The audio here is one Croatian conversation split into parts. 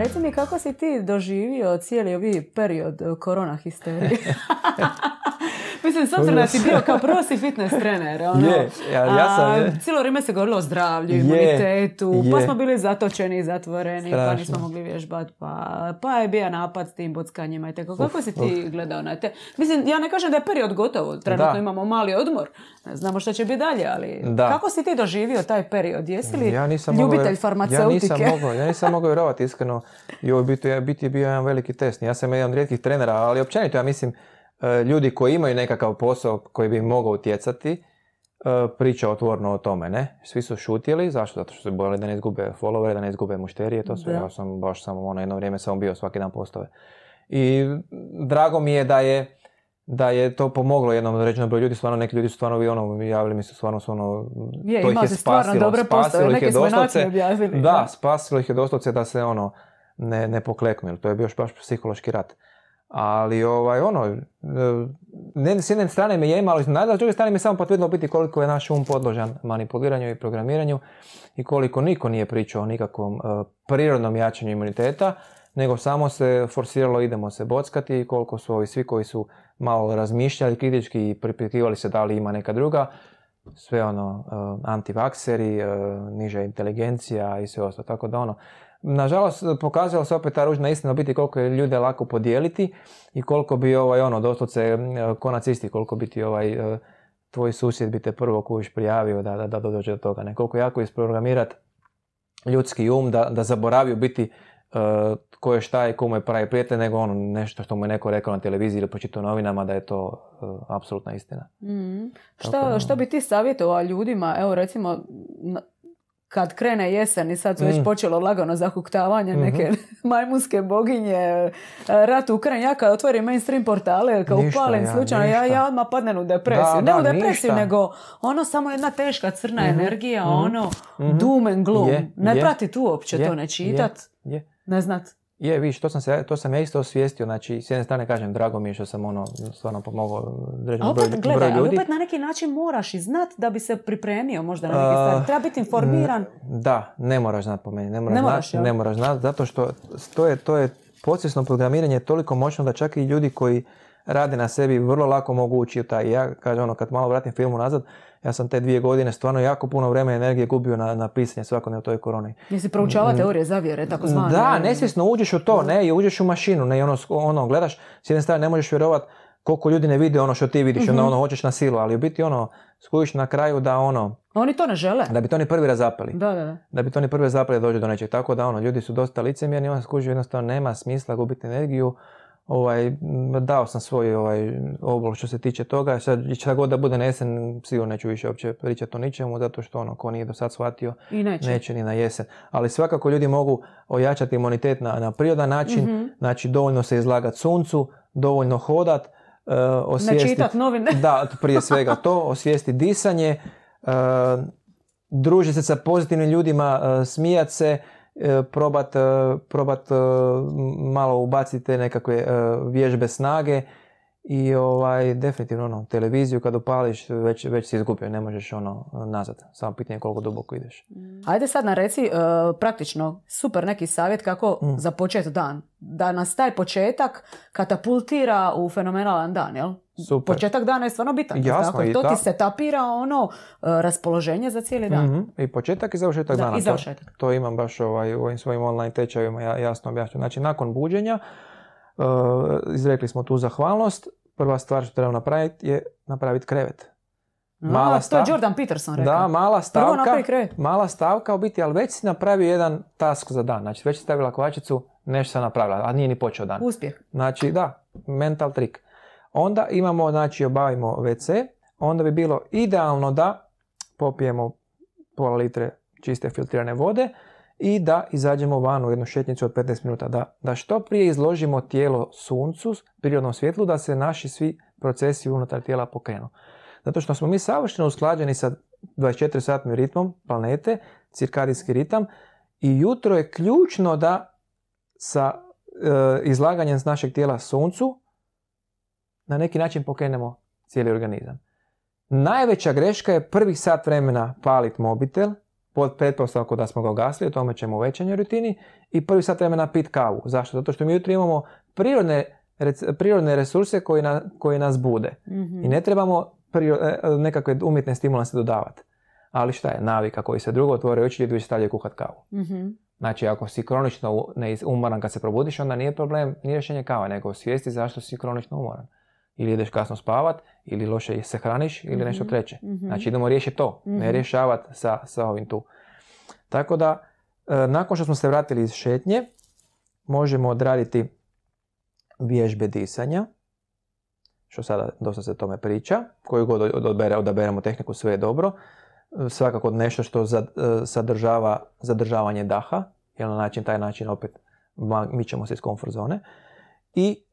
reci mi kako si ti doživio cijeli ovaj period korona histerije? Mislim, s obzirom da si bio kao prvo si fitness trener, ono, je, ja, ja sam, je. cijelo vrijeme se govorilo o zdravlju, je, imunitetu, pa je. pa smo bili zatočeni zatvoreni, pa nismo mogli vježbati, pa, pa je bio napad s tim buckanjima i tako. Kako si ti gledao na te? Mislim, ja ne kažem da je period gotovo, trenutno imamo mali odmor, ne znamo što će biti dalje, ali da. kako si ti doživio taj period? Jesi li ja nisam ljubitelj farmaceutike? Ja nisam mogao, ja nisam mogao vjerovati iskreno. I ovo biti, biti bio jedan veliki test. Ja sam jedan rijetkih trenera, ali općenito ja mislim E, ljudi koji imaju nekakav posao koji bi mogao utjecati, e, priča otvorno o tome, ne? Svi su šutjeli, zašto? Zato što su bojali da ne izgube followere, da ne izgube mušterije, to sve. Ja sam baš samo ono jedno vrijeme samo bio svaki dan postove. I drago mi je da je da je to pomoglo jednom određenom broju ljudi, stvarno neki ljudi su stvarno ono, javili mi se stvarno su ono, je, to ih je spasilo, dobre spasilo ih je doslovce, da, da, spasilo ih je doslovce da se ono, ne, ne pokleknu, to je bio baš psihološki rat. Ali ovaj, ono, e, s jedne strane me je imalo ali s druge strane je samo potvrdilo biti koliko je naš um podložan manipuliranju i programiranju i koliko niko nije pričao o nikakvom e, prirodnom jačanju imuniteta, nego samo se forsiralo idemo se bockati i koliko su ovi svi koji su malo razmišljali kritički i pripitivali se da li ima neka druga, sve ono, e, antivakseri, niža inteligencija i sve ostalo. Tako da ono, Nažalost, pokazala se opet ta ružna istina biti koliko je ljude lako podijeliti i koliko bi ovaj ono, doslovce e, ko nacisti, koliko bi ti ovaj, e, tvoj susjed bi te prvo kuviš prijavio da, da, da dođe do toga. Ne? Koliko jako isprogramirati ljudski um da, da zaboravi biti uh, e, ko je šta i komu je pravi prijatelj, nego ono nešto što mu je neko rekao na televiziji ili u novinama da je to uh, apsolutna istina. Mm. Šta, što ono. bi ti savjetovao ljudima, evo recimo kad krene jesen i sad su već mm. počelo lagano zahuktavanje mhm. neke majmunske boginje, e, rat u Ukrajini, ja kad otvorim mainstream portale, kad upalim ja, slučajno, ja, odmah padnem u depresiju. ne u depresiju, nego ono samo jedna teška crna mhm. energija, mhm. ono doom and gloom. ne je, pratit uopće to, ne čitat, ne znat. Je, viš, to sam, se, to sam ja isto osvijestio, znači s jedne strane kažem, drago mi je što sam ono, stvarno pomogao gledaj broju ljudi. Ali opet na neki način moraš i znat da bi se pripremio možda na neki stvari, treba biti informiran. da, ne moraš znat po meni, ne moraš, ne znat, ne moraš znat, zato što to je, to je podsvjesno programiranje toliko moćno da čak i ljudi koji rade na sebi, vrlo lako mogu ući u taj. Ja kažem ono, kad malo vratim filmu nazad, ja sam te dvije godine stvarno jako puno vremena i energije gubio na, na pisanje ne o toj koroni. Jesi proučava mm. teorije zavjere, tako zvane? Da, nesvjesno uđeš u to, ne, i uđeš u mašinu, ne, i ono, ono, gledaš, s jedne strane ne možeš vjerovat koliko ljudi ne vide ono što ti vidiš, mm onda mhm. ono hoćeš na silu, ali u biti ono, skujiš na kraju da ono... Oni to ne žele. Da bi to oni prvi razapeli. Da, da, da. Da bi to oni prvi razapeli dođe do nečeg. Tako da ono, ljudi su dosta licemjerni, on skuži jednostavno nema smisla gubiti energiju ovaj, dao sam svoj ovaj, obol što se tiče toga. Sad, šta god da bude na jesen, sigurno neću više uopće pričati o ničemu, zato što ono, ko nije do sad shvatio, neće. ni na jesen. Ali svakako ljudi mogu ojačati imunitet na, na prirodan način, mhm. znači dovoljno se izlagati suncu, dovoljno hodat, uh, e, osvijesti... novine. da, prije svega to, osvijesti disanje, uh, e, družiti se sa pozitivnim ljudima, uh, se, E, probat, e, probat e, malo ubaciti te nekakve vježbe snage i ovaj, definitivno ono, televiziju kad upališ već, već si izgubio, ne možeš ono nazad. Samo pitanje koliko duboko ideš. Mm. Ajde sad na reci e, praktično super neki savjet kako mm. započeti dan. Da nas taj početak katapultira u fenomenalan dan, jel? Početak dana je stvarno bitan. Jasno, tako? to ti se tapira ono e, raspoloženje za cijeli dan. Mhm. I početak i završetak da, dana. To, imam baš ovaj, u ovim svojim online tečajevima jasno objašnjeno. Znači nakon buđenja Eh, izrekli smo tu zahvalnost, prva stvar što trebamo napraviti je napraviti krevet. Mala to je Jordan Peterson rekao. Da, mala stavka, mala stavka u biti, ali već si napravio jedan task za dan. Znači, već si stavila kovačicu, nešto sam napravila, a nije ni počeo dan. Uspjeh. Znači, da, mental trik. Onda imamo, znači, obavimo WC, onda bi bilo idealno da popijemo pola litre čiste filtrirane vode, i da izađemo van u jednu šetnicu od 15 minuta, da, da što prije izložimo tijelo suncu, prirodnom svjetlu, da se naši svi procesi unutar tijela pokrenu. Zato što smo mi savršeno usklađeni sa 24-satnim ritmom planete, cirkadijski ritam, i jutro je ključno da sa e, izlaganjem našeg tijela suncu na neki način pokrenemo cijeli organizam. Najveća greška je prvih sat vremena palit mobitel, pod pretpostavku da smo ga ugasili, o tome ćemo u rutini, i prvi sat vremena pit kavu. Zašto? Zato što mi jutro imamo prirodne, prirodne resurse koji, na, koji nas bude. Mhm. I ne trebamo e, nekakve umjetne stimulanse dodavati. Ali šta je? Navika koji se drugo otvore oči, ljudi stavlja kuhat kavu. mm Znači, ako si kronično umoran kad se probudiš, onda nije problem, nije rješenje kava, nego svijesti zašto si kronično umoran ili ideš kasno spavat, ili loše se hraniš, ili mhm. nešto treće. Mhm. Znači idemo riješiti to, ne mhm. rješavati sa, sa ovim tu. Tako da, e, nakon što smo se vratili iz šetnje, možemo odraditi vježbe disanja, što sada dosta se tome priča, koju god odaberemo tehniku, sve je dobro. E, svakako nešto što e, sadržava zadržavanje daha, jer na način, taj način opet mićemo se iz komfort zone. I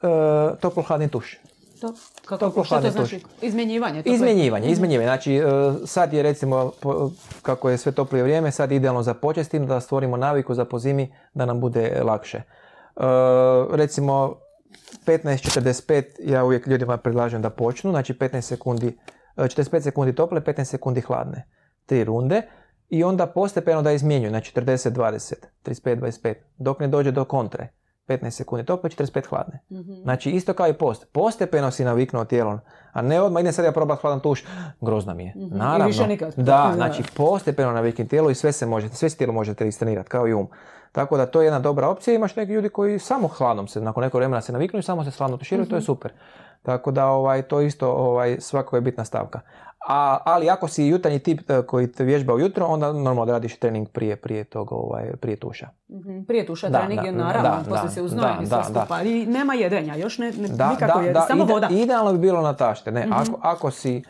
to toplo hladni tuš. To, kako, to što to znači? Izmjenjivanje? To izmjenjivanje, mhm. izmjenjivanje. Znači e, sad je recimo, kako je sve toplije vrijeme, sad idealno za da stvorimo naviku za pozimi da nam bude lakše. E, recimo 15.45 ja uvijek ljudima predlažem da počnu, znači 15 sekundi, 45 e, sekundi tople, 15 sekundi hladne, tri runde i onda postepeno da izmjenjuju znači 40-20, 35-25, dok ne dođe do kontre. 15 sekundi tople, 45 hladne. Mm-hmm. Znači isto kao i post. Postepeno si naviknuo tijelo, a ne odmah idem sad ja probati hladan tuš, grozna mi je. Mhm. Naravno, više nikad. da, znači postepeno navikni tijelo i sve se može, sve se tijelo možete istrenirati kao i um. Tako da to je jedna dobra opcija. Imaš neki ljudi koji samo hladnom se, nakon nekog vremena se naviknu i samo se hladno tuširaju, mm to je mhm. super. Tako da ovaj, to isto ovaj, svako je bitna stavka. A, ali ako si jutarnji tip e, koji te vježba ujutro, onda normalno radiš trening prije, prije tog, ovaj, prije tuša. Mhm, prije tuša trening je naravno, poslije se i sve skupa. I nema jedenja, još ne, ne nikako samo ide, voda. Idealno bi bilo na tašte, ne, mhm. ako, ako si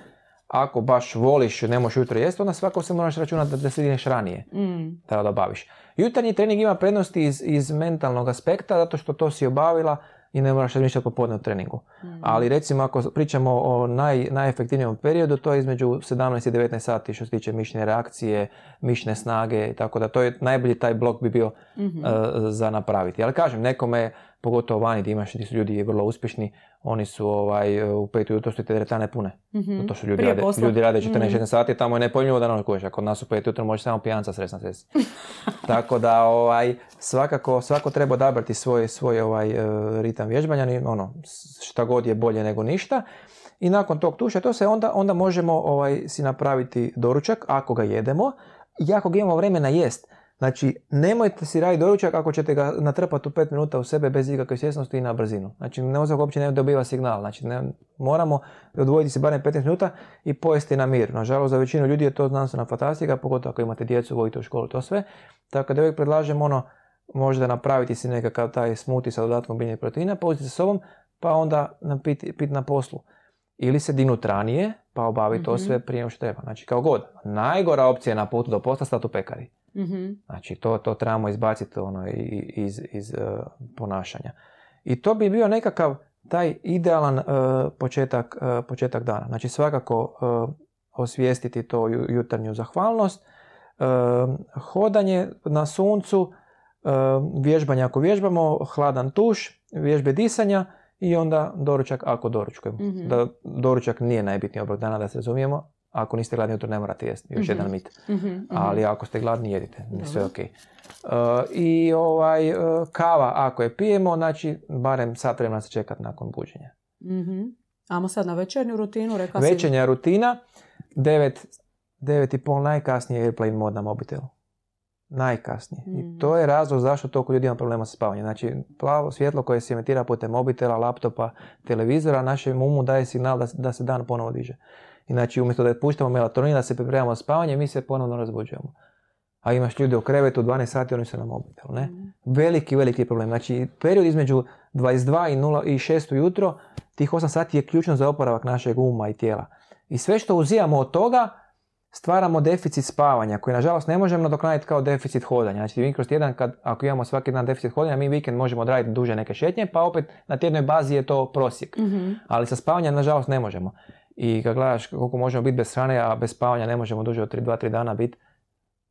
ako baš voliš, ne možeš jutro jesti, onda svako se moraš računati da, se ideš ranije. Mm. da obaviš. Jutarnji trening ima prednosti iz, iz mentalnog aspekta, zato što to si obavila, i ne moraš razmišljati popodne o treningu. Mm. Ali recimo ako pričamo o naj, najefektivnijem periodu, to je između 17 i 19 sati što se tiče mišne reakcije, mišne snage i tako da to je najbolji taj blok bi bio mhm. eh, za napraviti. Ali kažem, nekome pogotovo vani gdje imaš gdje su ljudi vrlo uspješni, oni su ovaj, u petu ujutro su te teretane pune. Mm-hmm. što ljudi rade, posla. ljudi rade 14 mm-hmm. sati, tamo je nepojmljivo da ono a kod nas u pet ujutro može samo pijanca sresna na Tako da ovaj, svakako, svako treba odabrati svoj, svoj ovaj, e, ritam vježbanja, ono, šta god je bolje nego ništa. I nakon tog tuša, to se onda, onda možemo ovaj, si napraviti doručak, ako ga jedemo, i ako ga imamo vremena jest, Znači, nemojte si raditi doručak ako ćete ga natrpati u 5 minuta u sebe bez ikakve svjesnosti i na brzinu. Znači, mozak uopće ne dobiva signal. Znači, moramo odvojiti se barem 15 minuta i pojesti na mir. Nažalost, za većinu ljudi je to znanstvena fantastika, pogotovo ako imate djecu, vojite u školu, to sve. Tako da uvijek predlažem ono, možda napraviti si nekakav taj smuti sa dodatkom biljnih proteina, pojesti se sobom, pa onda piti pit na poslu. Ili se dinut ranije, pa obaviti to mhm. sve prije što treba. Znači, kao god, najgora opcija na putu do posla stati u pekari. Mhm. Znači, to, to trebamo izbaciti ono, iz, iz e, ponašanja. I to bi bio nekakav taj idealan e, početak, e, početak dana. Znači, svakako osvijestiti to jutarnju zahvalnost, hodanje na suncu, vježbanje ako vježbamo, hladan tuš, vježbe disanja i onda doručak ako doručkujemo. Mhm. Da, doručak nije najbitniji obrok dana, da se razumijemo, ako niste gladni jutro ne morate jesti, još mhm. jedan mit. Mhm, mhm. Ali ako ste gladni jedite, sve ok. Uh, e, I ovaj, e, kava, ako je pijemo, znači barem sat vremena se čekati nakon buđenja. Mm-hmm. Amo sad na večernju rutinu, rekao si... Večernja rutina, devet i pol najkasnije airplane mod na mobitelu. Najkasnije. I to je razlog zašto toliko ljudi ima problema sa spavanjem. Znači, plavo svjetlo koje se emitira putem mobitela, laptopa, televizora, našem umu daje signal da, da se dan ponovo diže. I znači umjesto da puštamo melatonin, da se pripremamo spavanje, mi se ponovno razbuđujemo. A imaš ljudi u krevetu 12 sati, oni se na mobitelu, ne? Mhm. Veliki, veliki problem. Znači, period između 22 i, 0, i 6 ujutro, tih 8 sati je ključno za oporavak našeg uma i tijela. I sve što uzijamo od toga, stvaramo deficit spavanja, koji nažalost ne možemo nadoknaditi kao deficit hodanja. Znači, mi kroz tjedan, kad, ako imamo svaki dan deficit hodanja, mi vikend možemo odraditi duže neke šetnje, pa opet na tjednoj bazi je to prosjek. Mhm. Ali sa spavanjem nažalost, ne možemo i kad gledaš koliko možemo biti bez hrane, a bez spavanja ne možemo duže od 2-3 dana biti,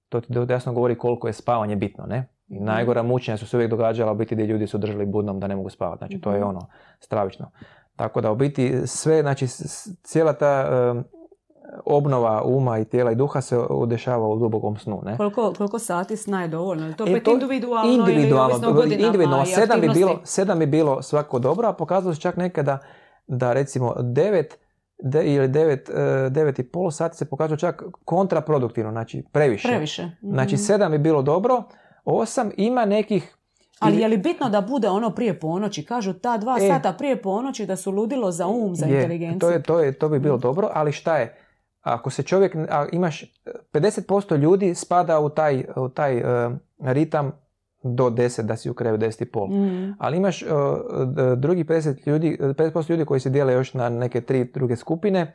to ti jasno govori koliko je spavanje bitno, ne? I mhm. najgora mučenja su se uvijek događala u biti gdje ljudi su držali budnom da ne mogu spavati. Znači to je mhm. ono stravično. Tako da u biti sve, znači cijela ta obnova uma i tijela i duha se dešava u dubokom snu. Ne? Koliko, sati sna je dovoljno? To opet e, to individualno, individualno ili Sedam bi, bilo, sedam bi bilo svako dobro, a pokazalo se čak nekada da recimo devet ili 9, e, pol sati se pokazuje čak kontraproduktivno, znači previše. Previše. Znači 7 mhm. bi bilo dobro, 8 ima nekih ali je li bitno da bude ono prije ponoći? Kažu ta dva e. sata prije ponoći da su ludilo za um, za je, inteligenciju. To, je, to, je, to bi bilo mhm. dobro, ali šta je? Ako se čovjek, a imaš 50% e, ljudi spada u taj, ritam do 10 da si u kraju pol. Mm. Ali imaš uh, drugi 50 ljudi, 50% ljudi koji se dijele još na neke tri druge skupine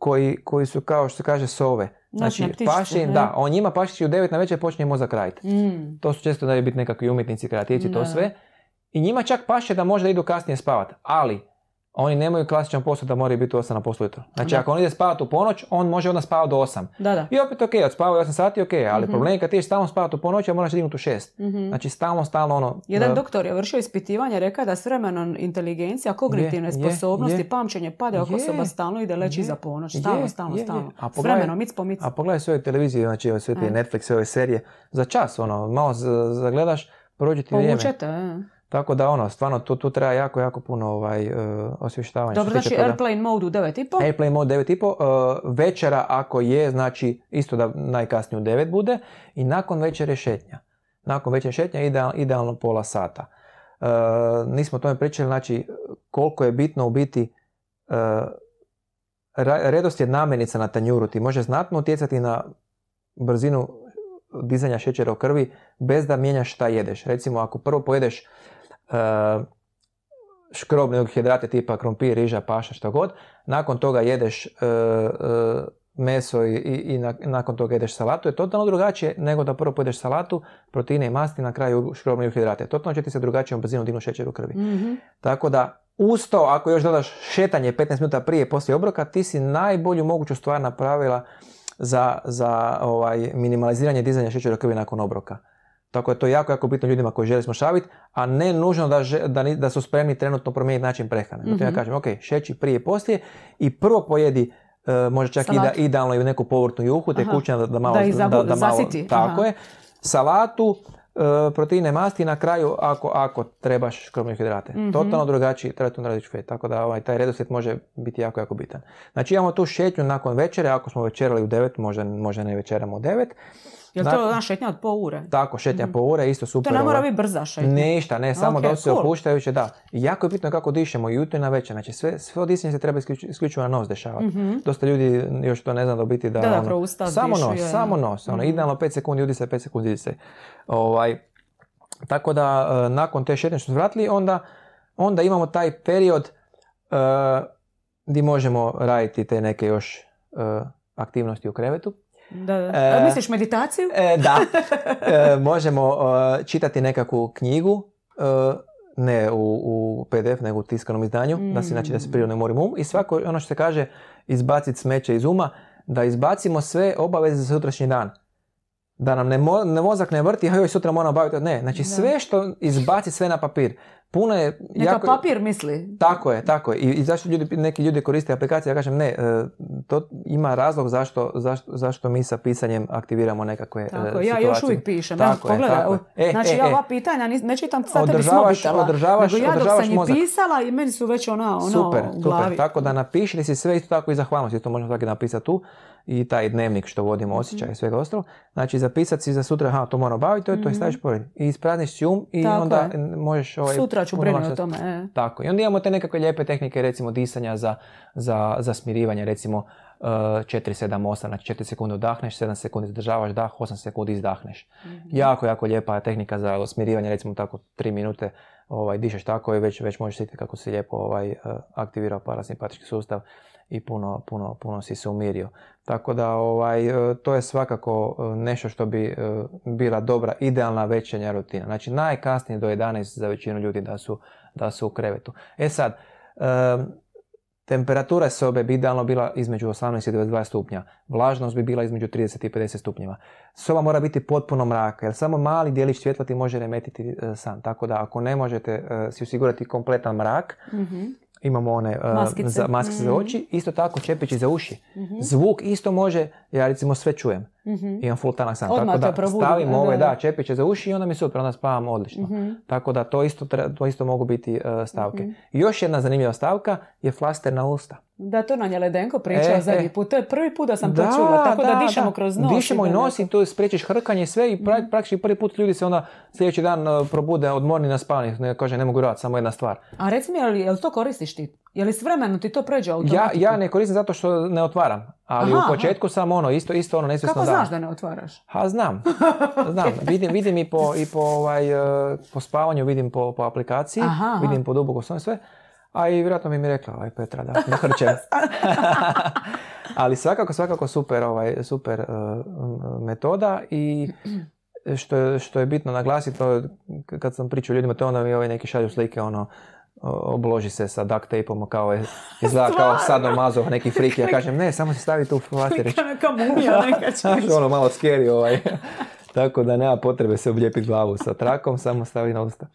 koji, koji su kao što se kaže sove. Znači, znači paši, da, on njima pašići u 9 na večer počne mozak raditi. Mm. To su često da bi biti nekakvi umjetnici, kreativci, to sve. I njima čak paše da možda idu kasnije spavat. Ali oni nemaju klasičan posao da moraju biti 8 na poslu jutro. Znači da. ako on ide spavati u ponoć, on može onda spavati do 8. Da, da. I opet ok, od spava 8 sati ok, ali mm-hmm. problem je kad ti stalno spavati u ponoć, a moraš dignuti u 6. Mm-hmm. Znači stalno, stalno ono... Jedan doktor je vršio ispitivanje, rekao da s vremenom inteligencija, kognitivne je, sposobnosti, je, pamćenje pada ako osoba stalno ide leći za ponoć. Stalno, stalno, stalno. A pogledaj, s vremenom, mic po mic. A pogledaj sve ove televizije, znači sve te e. Netflix, ove serije. Za čas ono, malo zagledaš, prođe ti vrijeme. Povučete, e. Tako da ono, stvarno tu, tu treba jako, jako puno ovaj, uh, osvještavanja. Dobro, znači Airplane mode u 9.30 Airplane mode e, večera ako je, znači isto da najkasnije u 9 bude i nakon večere šetnja. Nakon večere šetnja ideal, idealno pola sata. E, nismo o tome pričali, znači koliko je bitno u biti je namenica na tanjuru ti može znatno utjecati na brzinu dizanja šećera u krvi bez da mijenjaš šta jedeš. Recimo ako prvo pojedeš Eh, škrobne hidrate tipa krompir, riža, paša, što god. Nakon toga jedeš eh, eh, meso i, nakon toga jedeš salatu je totalno drugačije nego da prvo pojedeš salatu, proteine i masti, na kraju škrobne hidrate. Totalno će ti se drugačijom brzinom dignu šećer u krvi. Mhm. Tako da Usto, ako još dodaš šetanje 15 minuta prije poslije obroka, ti si najbolju moguću stvar napravila za, ovaj, minimaliziranje dizanja šećera krvi nakon obroka. Tako je to jako, jako bitno ljudima koji želimo smršaviti, a ne nužno da, že, da, da su spremni trenutno promijeniti način prehrane. Mm-hmm. kažem, ok, šeći prije poslije i prvo pojedi može možda čak Salat. i da idealno i neku povrtnu juhu, te kućna da, da malo... Da, da, tako je. Salatu, e, proteine masti i na kraju ako, ako trebaš hidrate. Mm-hmm. Totalno drugačiji to različit fet, tako da ovaj, taj redoslijed može biti jako, jako bitan. Znači imamo tu šetnju nakon večere, ako smo večerali u devet, možda, možda ne večeramo u devet. Jel to ona šetnja od po ure? Tako, šetnja mm. po ure, isto super. To ne mora biti brza šetnja. Ništa, ne, samo da se opuštajuće, da. jako je bitno kako dišemo jutro i na večer. Znači, sve, sve disanje se treba isključivo na nos dešavati. Mhm. Dosta ljudi još to ne zna dobiti da... Da, da, ono, Samo nos, samo nos. Ono, mhm. Idealno 5 sekundi se, 5 sekundi se. Ovaj, tako da, e, nakon te šetnje što vratili, onda, onda imamo taj period gdje možemo raditi te neke još e, aktivnosti u krevetu da, e, misliš meditaciju? E, da. E, možemo čitati nekakvu knjigu, ne u, u PDF, nego u tiskanom izdanju, mm. da se znači mm. da se prirodno morim um. I svako, ono što se kaže, izbaciti smeće iz uma, da izbacimo sve obaveze za sutrašnji dan. Da nam ne, mo, ne mozak ne vrti, a joj sutra moramo obaviti. Ne, znači sve što izbaci sve na papir puno je... Neka papir misli. Tako je, tako je. I, zašto ljudi, neki ljudi koriste aplikacije? Ja kažem ne, e, to ima razlog zašto, zašto, zašto mi sa pisanjem aktiviramo nekakve e, tako, situacije. Ja još uvijek pišem. Tako pogledaj, e, znači e, ja ova e. pitanja ne čitam sad tebi s Održavaš, ja dok sam je pisala i meni su već ona, ono super, u glavi. Super, tako da napiši si sve isto tako i si To možemo tako napisati tu i taj dnevnik što vodimo mhm. osjećaj i svega ostalo. Znači zapisati si za sutra, aha, to moram obaviti, to, je to i mhm. staviš pored. I isprazniš si i tako onda možeš... Ovaj, sutra ću brinuti o tome. E. Tako. I onda imamo te nekakve lijepe tehnike recimo disanja za, za, za smirivanje. Recimo 4-7-8, e, znači 4 sekunde udahneš, 7 sekundi zadržavaš dah, 8 sekundi izdahneš. Mm-hmm. Jako, jako lijepa tehnika za smirivanje, recimo tako 3 minute ovaj, dišeš tako i već, već možeš vidjeti kako se lijepo ovaj, e, aktivira parasimpatički sustav i puno, puno, puno si se umirio. Tako da ovaj, e, to je svakako e, nešto što bi e, bila dobra, idealna večernja rutina. Znači najkasnije do 11 za većinu ljudi da su, da su u krevetu. E sad, Temperatura sobe bi idealno bila između 18 i 22 stupnja. Vlažnost bi bila između 30 i 50 stupnjeva. Soba mora biti potpuno mraka jer samo mali dijelić svjetla ti može remetiti san. Tako da ako ne možete si osigurati kompletan mrak, mm imamo one e, maskice za, mhm. oči, isto tako čepići za uši. Mhm. Zvuk isto može, ja recimo sve čujem. Mhm. Imam full tanak sam. tako da stavim ove da, čepiće za uši i onda mi super, onda spavam odlično. Tako da to isto, to isto mogu biti e, stavke. Još jedna zanimljiva stavka je flaster na usta. Da, to nam je Ledenko pričao e, e. zadnji put. To je prvi put da sam da, to čula, tako da, da dišemo kroz nos. Dišemo i nos i tu spriječiš hrkanje i sve i pra, mhm. praktički prvi put ljudi se onda sljedeći dan e, probude odmorni na spavnih, ne kaže ne mogu raditi, samo jedna stvar. A reci mi, je li to koristiš ti? Je li s vremenom ti to pređe Ja, ja ne koristim zato što ne otvaram, ali u početku samo sam ono, isto, isto ono nesvjesno Kako znaš da ne otvaraš? Ha, znam, znam. Vidim, vidim i po, i po, ovaj, po spavanju, vidim po, po aplikaciji, aha, vidim po duboko sve. A i vjerojatno bi mi rekla ovaj Petra da hrče. Ali svakako, svakako super, ovaj, super e, metoda i što je, što je bitno naglasiti, to kad sam pričao ljudima, to onda mi ovaj neki šalju slike, ono, obloži se sa duct tapeom, kao je, ovaj, izgleda kao Sadno neki friki, ja kažem, ne, samo se stavi tu flaster. Neka mumija, Ono malo scary ovaj. Tako da nema potrebe se obljepiti glavu sa trakom, samo stavi na usta.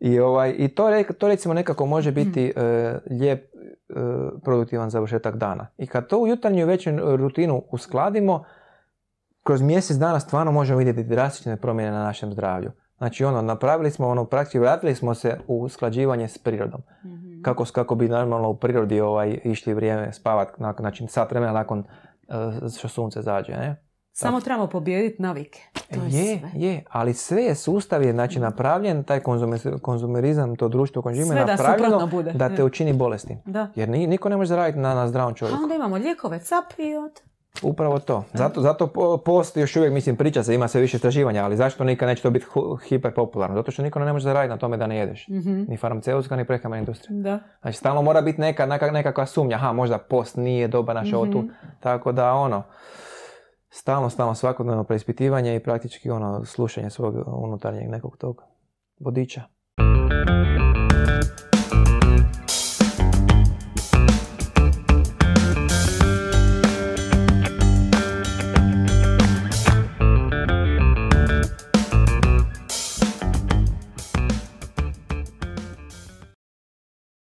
I, ovaj, i to, to recimo nekako može biti mhm. eh, lijep, eh, produktivan završetak dana. I kad to u jutarnju veću eh, rutinu uskladimo, kroz mjesec dana stvarno možemo vidjeti drastične promjene na našem zdravlju. Znači ono, napravili smo ono, praktički vratili smo se u usklađivanje s prirodom. Mhm. Kako, kako bi normalno u prirodi ovaj, išli vrijeme spavat, nakon, znači sat vremena nakon što sunce zađe. Ne? Samo trebamo pobijediti navike. To je, je, sve. je, ali sve je sustav je znači, napravljen, taj konzumerizam, to društvo koje je napravljeno da, da te učini bolesti. Da. Jer niko ne može zaraditi na, na zdravom čovjeku. A onda imamo lijekove, cap od... Upravo to. Zato, zato post još uvijek, mislim, priča se, ima sve više istraživanja, ali zašto nikad neće to biti popularno? Zato što niko ne može zaraditi na tome da ne jedeš. Mhm. Ni farmaceutska, ni prehrambena industrija. Da. Znači, stalno mora biti neka, neka, nekakva sumnja, ha, možda post nije dobar na mm Tako da, ono, stalno, stalno svakodnevno preispitivanje i praktički ono slušanje svog unutarnjeg nekog tog vodiča.